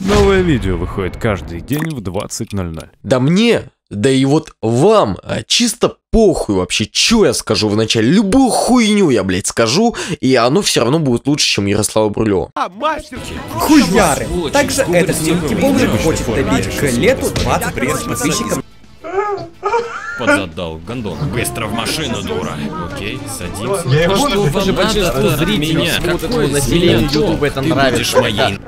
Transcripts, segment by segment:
Новое видео выходит каждый день в 20.00. Да мне, да и вот вам, а, чисто похуй вообще, что я скажу вначале. Любую хуйню я, блядь, скажу, и оно все равно будет лучше, чем Ярослава Брулева. А, мастер! Хуяры! Также этот мелкий типа бомжик хочет добить к лету 20 пресс подписчикам. Подзадал гондон. Быстро в машину, дура. Окей, садимся. Я его что вам надо от меня? Какое Ютуба это нравится. Ты будешь моей...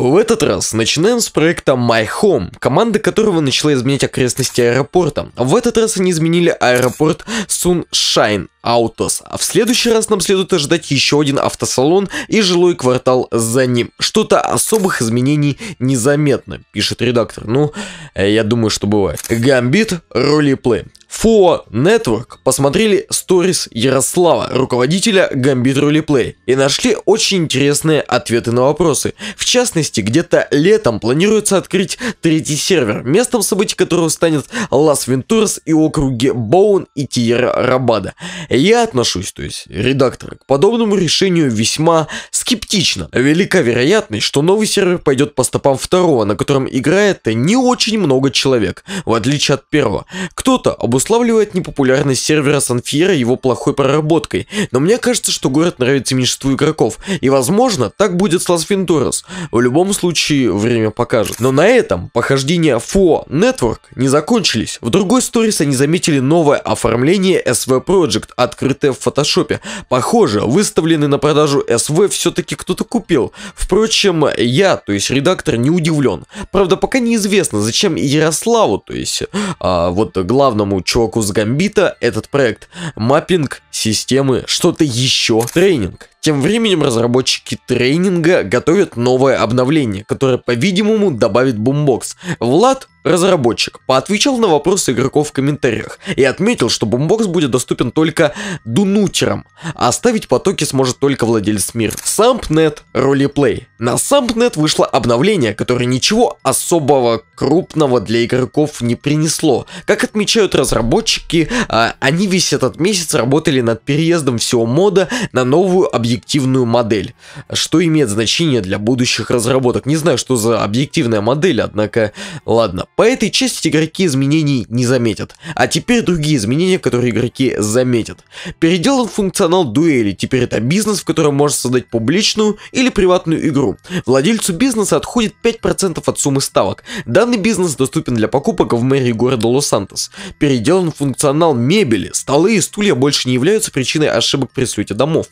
В этот раз начинаем с проекта My Home, команда которого начала изменять окрестности аэропорта. В этот раз они изменили аэропорт Sunshine Аутос. А в следующий раз нам следует ожидать еще один автосалон и жилой квартал за ним. Что-то особых изменений незаметно, пишет редактор. Ну, э, я думаю, что бывает. Гамбит, ролеплей. Фо Network посмотрели сторис Ярослава, руководителя Гамбит Roleplay, и нашли очень интересные ответы на вопросы. В частности, где-то летом планируется открыть третий сервер, местом событий которого станет Лас Вентурс и округи Боун и Тиера Рабада. Я отношусь, то есть редактор, к подобному решению весьма скептично. Велика вероятность, что новый сервер пойдет по стопам второго, на котором играет не очень много человек, в отличие от первого. Кто-то обуславливает непопулярность сервера Санфьера его плохой проработкой, но мне кажется, что город нравится меньшинству игроков, и возможно, так будет с Лас-Вентурас. В любом случае, время покажет. Но на этом похождения FO Network не закончились. В другой сторис они заметили новое оформление SV Project открытая в фотошопе. Похоже, выставленный на продажу СВ все-таки кто-то купил. Впрочем, я, то есть редактор, не удивлен. Правда, пока неизвестно, зачем Ярославу, то есть а, вот главному чуваку с Гамбита, этот проект. Маппинг, системы, что-то еще. Тренинг. Тем временем разработчики тренинга готовят новое обновление, которое, по-видимому, добавит бумбокс. Влад, Разработчик поотвечал на вопросы игроков в комментариях и отметил, что бумбокс будет доступен только дунутерам, а оставить потоки сможет только владелец мира. Сампнет Roleplay. На Сампнет вышло обновление, которое ничего особого крупного для игроков не принесло. Как отмечают разработчики, а, они весь этот месяц работали над переездом всего мода на новую объективную модель, что имеет значение для будущих разработок. Не знаю, что за объективная модель, однако ладно. По этой части игроки изменений не заметят. А теперь другие изменения, которые игроки заметят. Переделан функционал дуэли, теперь это бизнес, в котором можно создать публичную или приватную игру. Владельцу бизнеса отходит 5% от суммы ставок. Данный бизнес доступен для покупок в мэрии города Лос-Сантос. Переделан функционал мебели, столы и стулья больше не являются причиной ошибок при слете домов.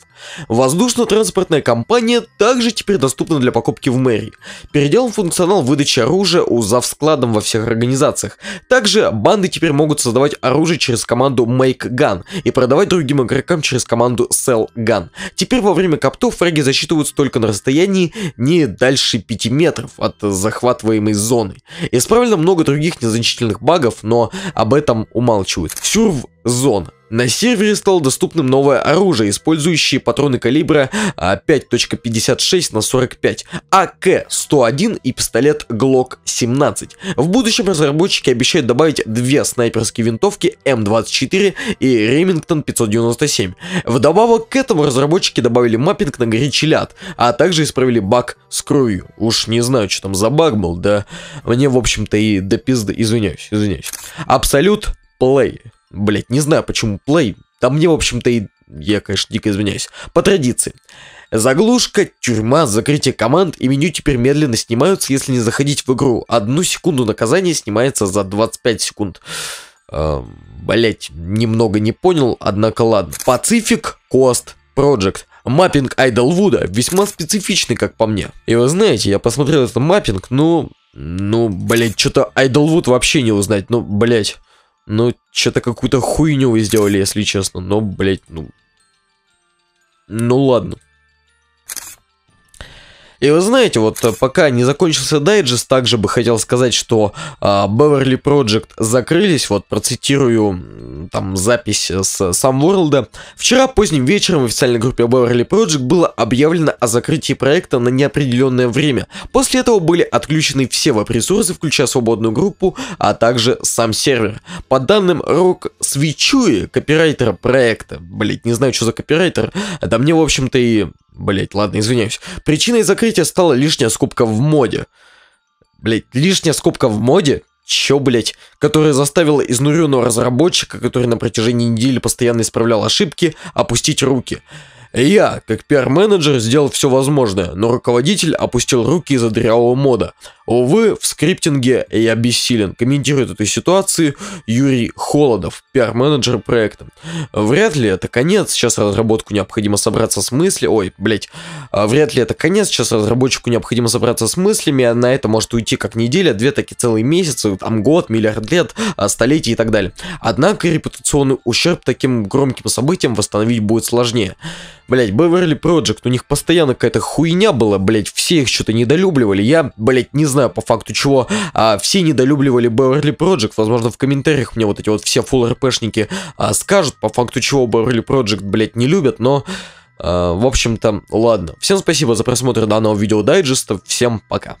Воздушно-транспортная компания также теперь доступна для покупки в мэрии. Переделан функционал выдачи оружия у завскладом во всем всех организациях. Также банды теперь могут создавать оружие через команду Make Gun и продавать другим игрокам через команду Sell Gun. Теперь во время коптов фраги засчитываются только на расстоянии не дальше 5 метров от захватываемой зоны. Исправлено много других незначительных багов, но об этом умалчивают. Сюрв зона. На сервере стало доступным новое оружие, использующее патроны калибра 5.56 а, на 45, АК-101 и пистолет Glock 17. В будущем разработчики обещают добавить две снайперские винтовки М24 и Remington 597. Вдобавок к этому разработчики добавили маппинг на горе Челят, а также исправили баг с кровью. Уж не знаю, что там за баг был, да мне, в общем-то, и до пизды, извиняюсь, извиняюсь. Абсолют Play. Блять, не знаю, почему плей. Там мне, в общем-то, и... Я, конечно, дико извиняюсь. По традиции. Заглушка, тюрьма, закрытие команд и меню теперь медленно снимаются, если не заходить в игру. Одну секунду наказания снимается за 25 секунд. Эм, блять, немного не понял, однако ладно. Pacific Coast Project. Маппинг Айдлвуда весьма специфичный, как по мне. И вы знаете, я посмотрел этот маппинг, ну... Ну, блять, что-то Айдлвуд вообще не узнать, ну, блять... Ну, что-то какую-то хуйню вы сделали, если честно. Но, блядь, ну... Ну ладно. И вы знаете, вот э, пока не закончился дайджест, также бы хотел сказать, что а, Beverly Project закрылись, вот процитирую там запись с сам Samworld. Вчера поздним вечером в официальной группе Beverly Project было объявлено о закрытии проекта на неопределенное время. После этого были отключены все веб-ресурсы, включая свободную группу, а также сам сервер. По данным Рок Свечуи, копирайтера проекта, блять, не знаю, что за копирайтер, да мне, в общем-то, и Блять, ладно, извиняюсь. Причиной закрытия стала лишняя скупка в моде. Блять, лишняя скупка в моде? Чё, блять? Которая заставила изнуренного разработчика, который на протяжении недели постоянно исправлял ошибки, опустить руки. Я, как пиар-менеджер, сделал все возможное, но руководитель опустил руки из-за дырявого мода. Увы, в скриптинге я бессилен. Комментирует эту ситуацию Юрий Холодов, пиар-менеджер проекта. Вряд ли это конец, сейчас разработку необходимо собраться с мыслями. Ой, блять. А, вряд ли это конец, сейчас разработчику необходимо собраться с мыслями, а на это может уйти как неделя, две, так и целые месяцы, там год, миллиард лет, а, столетие и так далее. Однако репутационный ущерб таким громким событиям восстановить будет сложнее. Блять, Beverly Project, у них постоянно какая-то хуйня была, блять, все их что-то недолюбливали, я, блять, не знаю, знаю по факту чего, а, все недолюбливали Beverly Project, возможно, в комментариях мне вот эти вот все full rp а, скажут по факту чего Beverly Project, блять, не любят, но... А, в общем-то, ладно. Всем спасибо за просмотр данного видео дайджеста, всем пока.